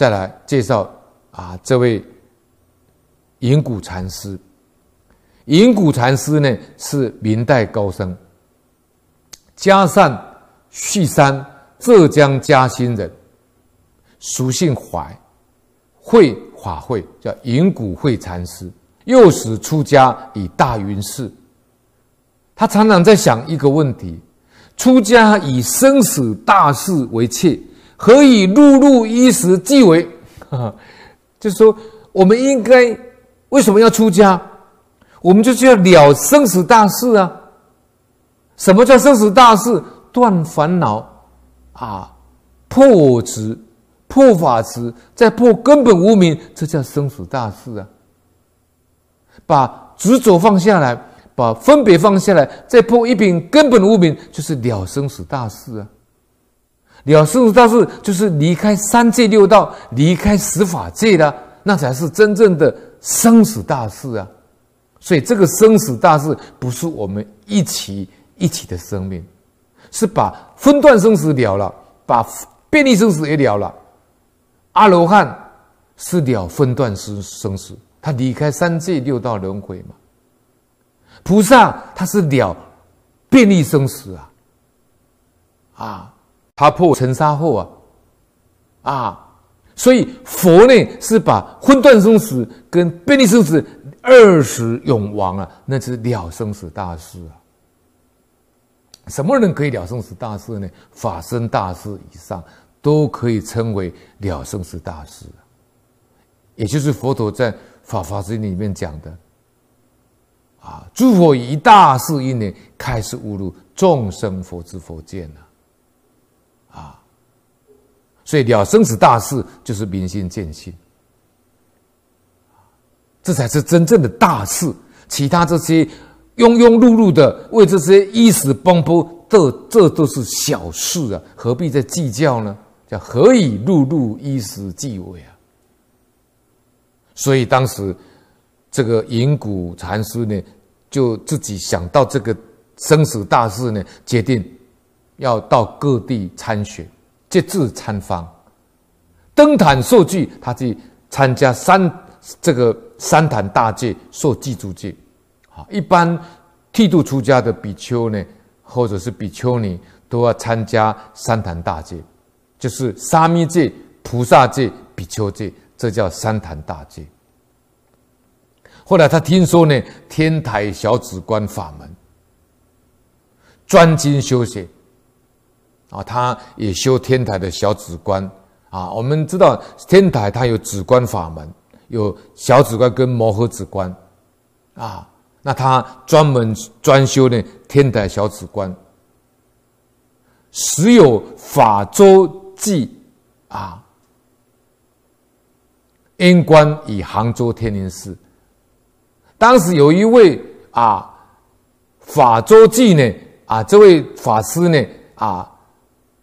再来介绍啊，这位银谷禅师。银谷禅师呢是明代高僧，嘉善旭山，浙江嘉兴人，俗姓怀，会法会叫银谷会禅师，幼时出家，以大云寺。他常常在想一个问题：出家以生死大事为切。何以碌碌一时即为？就是说，我们应该为什么要出家？我们就是要了生死大事啊！什么叫生死大事？断烦恼啊，破执，破法执，再破根本无明，这叫生死大事啊！把执着放下来，把分别放下来，再破一品根本无明，就是了生死大事啊！了事大是就是离开三界六道，离开十法界了，那才是真正的生死大事啊！所以这个生死大事不是我们一起一起的生命，是把分段生死了了，把便利生死也了了。阿罗汉是了分段生生死，他离开三界六道轮回嘛？菩萨他是了便利生死啊！啊！爬破尘沙后啊，啊，所以佛呢是把昏断生死跟便利生死二十永亡啊，那是了生死大事啊。什么人可以了生死大事呢？法身大事以上都可以称为了生死大事。也就是佛陀在《法华经》里面讲的啊，诸佛以大事因呢，开始悟入众生佛之佛见啊。啊，所以了生死大事就是明心见性，这才是真正的大事。其他这些庸庸碌碌的为这些衣食奔波，这这都是小事啊，何必再计较呢？叫何以碌碌衣食计为啊？所以当时这个银谷禅师呢，就自己想到这个生死大事呢，决定。要到各地参选，结制参方，登坛受具，他去参加三这个三坛大戒受祭足戒。好，一般剃度出家的比丘呢，或者是比丘尼，都要参加三坛大戒，就是沙弥戒、菩萨戒、比丘戒，这叫三坛大戒。后来他听说呢，天台小止观法门，专精修学。啊，他也修天台的小止观啊。我们知道天台它有止观法门，有小止观跟摩诃止观啊。那他专门专修呢天台小止观，时有法周记啊，因观以杭州天宁寺。当时有一位啊，法周记呢啊，这位法师呢啊。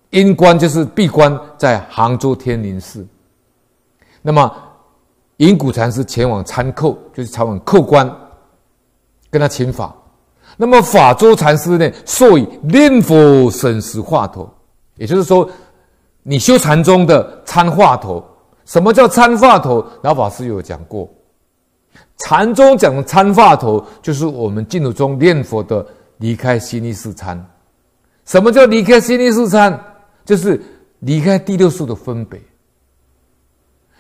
因关就是闭关在杭州天宁寺，那么云谷禅师前往参寇，就是前往叩关，跟他请法。那么法州禅师呢，授以念佛省时话头，也就是说，你修禅宗的参话头。什么叫参话头？老法师有讲过，禅宗讲的参话头，就是我们净土中念佛的离开心力四参。什么叫离开心力四参？就是离开第六世的分别，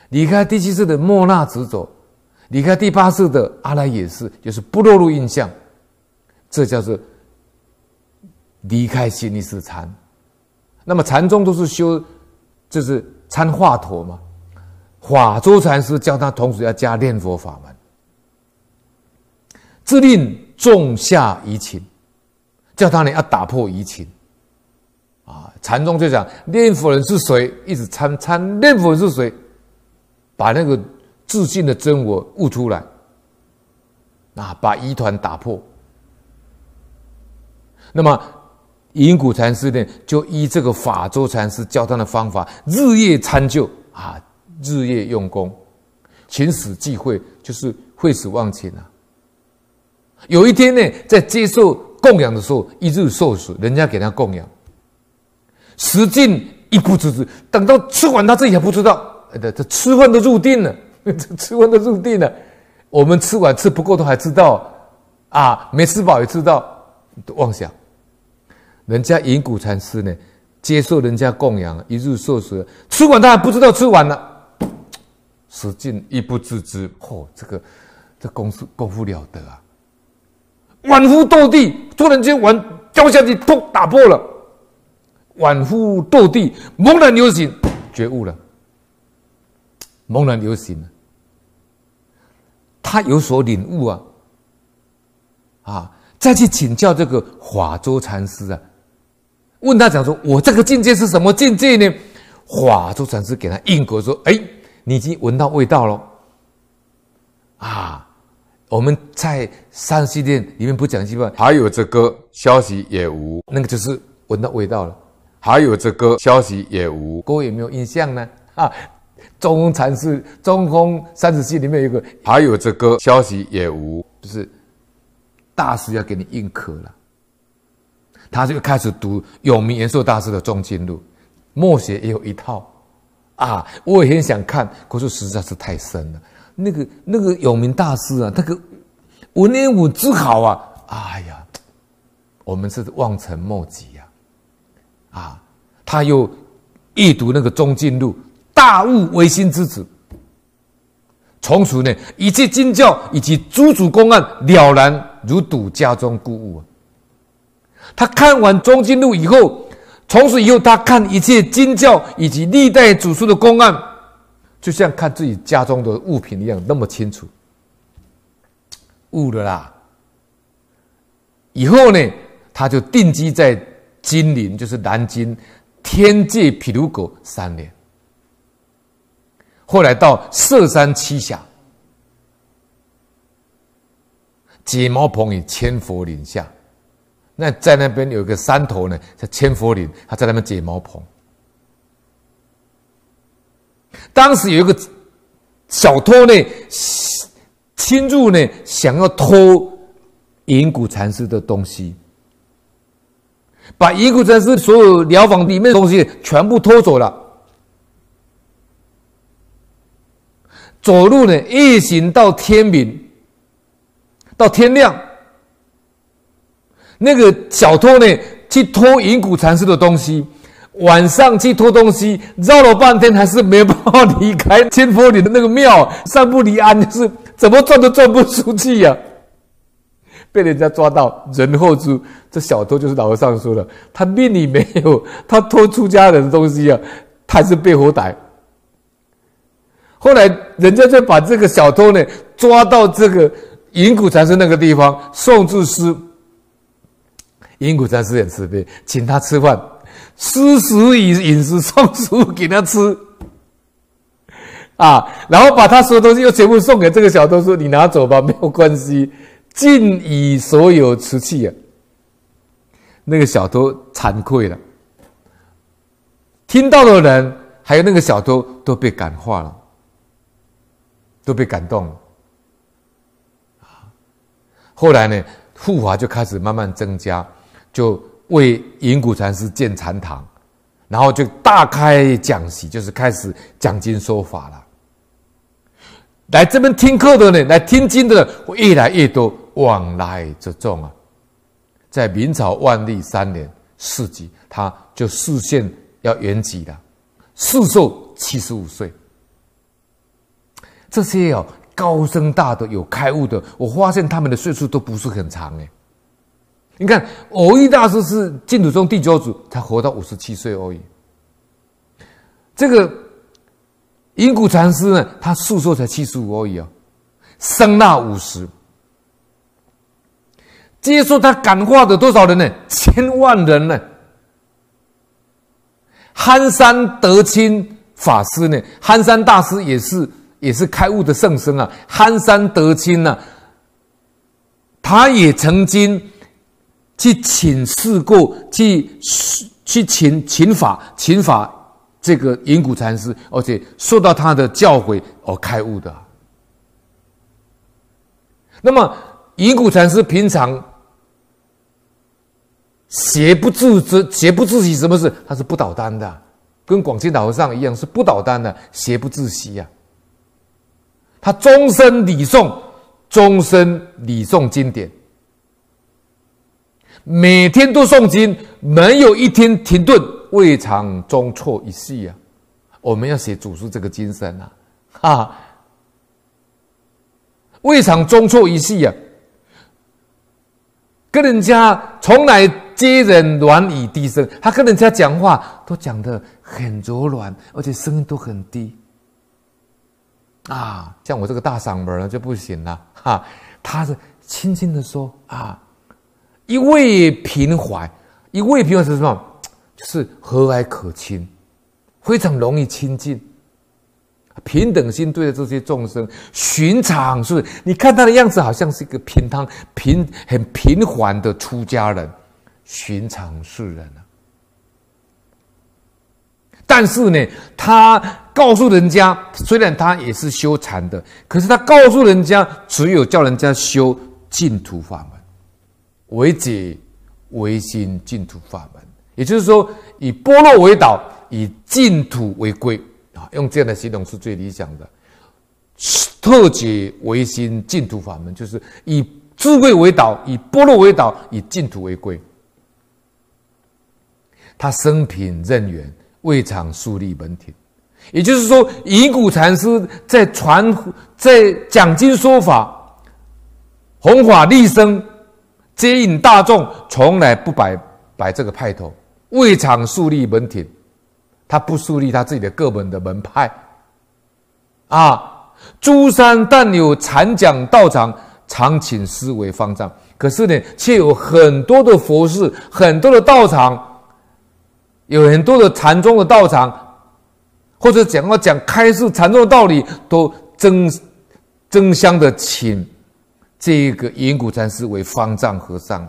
离开第七世的莫那执着，离开第八世的阿赖耶识，就是不落入印象，这叫做离开心力式禅。那么禅宗都是修，就是参华陀嘛，法舟禅师教他同时要加念佛法门，自令种下移情，叫他呢要打破移情。禅宗就讲念佛人是谁？一直参参念佛人是谁，把那个自信的真我悟出来，啊，把疑团打破。那么银谷禅师呢，就依这个法舟禅师教他的方法，日夜参究啊，日夜用功，勤死即会，就是会使忘情啊。有一天呢，在接受供养的时候，一日受死，人家给他供养。食尽一不知足，等到吃完他自己还不知道，这吃饭都入定了，这吃饭都入定了。我们吃完吃不够都还知道，啊，没吃饱也知道妄想。人家银谷禅师呢，接受人家供养，一日素食，吃完他还不知道吃完了，使尽一不自知足。这个这功夫功夫了得啊！满腹斗地，突然间碗掉下去，砰，打破了。恍乎斗地，猛然流醒，觉悟了，猛然流醒，他有所领悟啊！啊，再去请教这个法州禅师啊，问他讲说：“我这个境界是什么境界呢？”法州禅师给他应格说：“哎，你已经闻到味道了。”啊，我们在《三希殿》里面不讲地方，还有这个消息也无，那个就是闻到味道了。还有这个消息也无，各位有没有印象呢？啊，中禅师，中空三十七里面有个，还有这个消息也无，就是大师要给你印刻了，他就开始读永明延寿大师的《中经录》，默写也有一套啊。我也很想看，可是实在是太深了。那个那个永明大师啊，那个文言文之好啊，哎呀，我们是望尘莫及。啊，他又一读那个《中进录》，大悟唯心之子。从此呢，一切经教以及诸祖公案，了然如睹家中故物。他看完《中进录》以后，从此以后，他看一切经教以及历代祖师的公案，就像看自己家中的物品一样，那么清楚，悟了啦。以后呢，他就定居在。金陵就是南京，天界毗卢狗三年，后来到色山栖霞，解毛棚与千佛林下，那在那边有一个山头呢，叫千佛林，他在那边解毛棚。当时有一个小偷呢，侵入呢，想要偷银谷禅师的东西。把云谷禅师所有疗房里面的东西全部拖走了，走路呢夜行到天明，到天亮，那个小偷呢去偷银谷禅师的东西，晚上去偷东西，绕了半天还是没有办法离开千佛岭的那个庙，三不离庵，就是怎么转都转不出去呀。被人家抓到，人后之这小偷就是老和尚说了，他命里没有，他偷出家人的东西啊，他是被活逮。后来人家就把这个小偷呢抓到这个银谷禅师那个地方，送至师。银谷禅师很慈悲，请他吃饭，施食以饮食送食物给他吃，啊，然后把他所有东西又全部送给这个小偷说：“你拿走吧，没有关系。”尽以所有瓷器啊！那个小偷惭愧了，听到的人还有那个小偷都被感化了，都被感动了啊！后来呢，护法就开始慢慢增加，就为银谷禅师建禅堂，然后就大开讲席，就是开始讲经说法了。来这边听课的呢，来听经的会越来越多。往来之众啊，在明朝万历三年四级，他就视线要圆寂了，寿数七十五岁。这些哦，高僧大德有开悟的，我发现他们的岁数都不是很长哎。你看偶一大师是净土宗第九祖，他活到五十七岁而已。这个云谷禅师呢，他寿数才七十五而已啊，生纳五十。接受他感化的多少人呢？千万人呢！憨山德清法师呢？憨山大师也是也是开悟的圣僧啊！憨山德清呢，他也曾经去请示过去去请请法，请法这个云谷禅师，而且受到他的教诲而开悟的。那么云谷禅师平常。邪不自知，邪不自喜，什么事？他是不捣单的，跟广清老和尚一样，是不捣单的，邪不自喜呀。他终身礼诵，终身礼诵经典，每天都诵经，没有一天停顿，未尝中错一系呀。我们要写祖师这个精神啊，啊，未尝中错一系呀，跟人家从来。接人软语低声，他跟人家讲话都讲的很柔软，而且声音都很低，啊，像我这个大嗓门就不行了哈。他是轻轻的说啊，一味平缓，一味平缓是什么？就是和蔼可亲，非常容易亲近，平等心对待这些众生。寻常是你看他的样子，好像是一个平常，平很平缓的出家人。寻常世人啊，但是呢，他告诉人家，虽然他也是修禅的，可是他告诉人家，只有叫人家修净土法门，唯解唯心净土法门，也就是说，以般若为导，以净土为归啊，用这样的系统是最理想的。特解唯心净土法门，就是以智慧为导，以般若为导，以净土为归。他生平任缘，未尝树立门庭，也就是说，以谷禅师在传、在讲经说法、弘法立身，接引大众，从来不摆摆这个派头，未尝树立门庭。他不树立他自己的个门的门派。啊，诸山但有禅讲道场，常请师为方丈。可是呢，却有很多的佛寺，很多的道场。有很多的禅宗的道场，或者讲要讲开示禅宗的道理，都争争相的请这个云谷禅师为方丈和尚。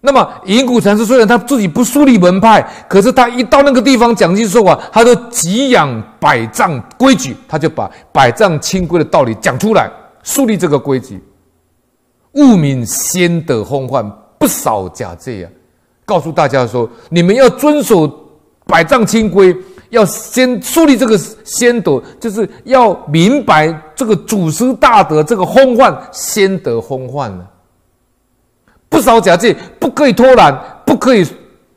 那么云谷禅师虽然他自己不树立门派，可是他一到那个地方讲经说法，他就即仰百丈规矩，他就把百丈清规的道理讲出来，树立这个规矩。物名先得风幻，不少假借啊。告诉大家说：你们要遵守百丈清规，要先树立这个先德，就是要明白这个祖师大德这个风范，先得风范了。不少假戒，不可以偷懒，不可以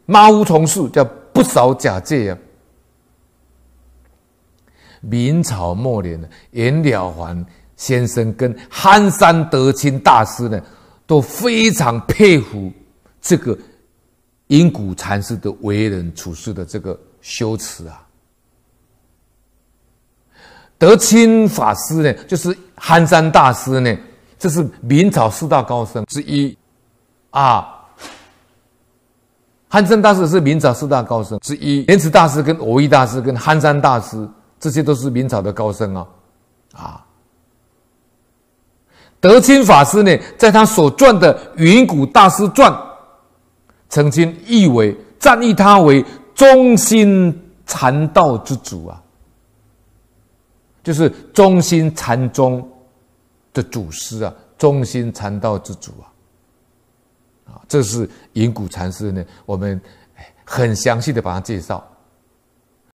马虎从事，叫不少假戒啊。明朝末年呢，颜了凡先生跟憨山德清大师呢，都非常佩服这个。因古禅师的为人处事的这个修持啊，德清法师呢，就是憨山大师呢，这是明朝四大高僧之一啊。憨山大师是明朝四大高僧之一，莲池大师跟藕益大师跟憨山大师，这些都是明朝的高僧啊。啊，德清法师呢，在他所传的《云谷大师传》。曾经誉为赞誉他为中心禅道之主啊，就是中心禅宗的祖师啊，中心禅道之主啊，啊，这是云谷禅师呢，我们很详细的把它介绍。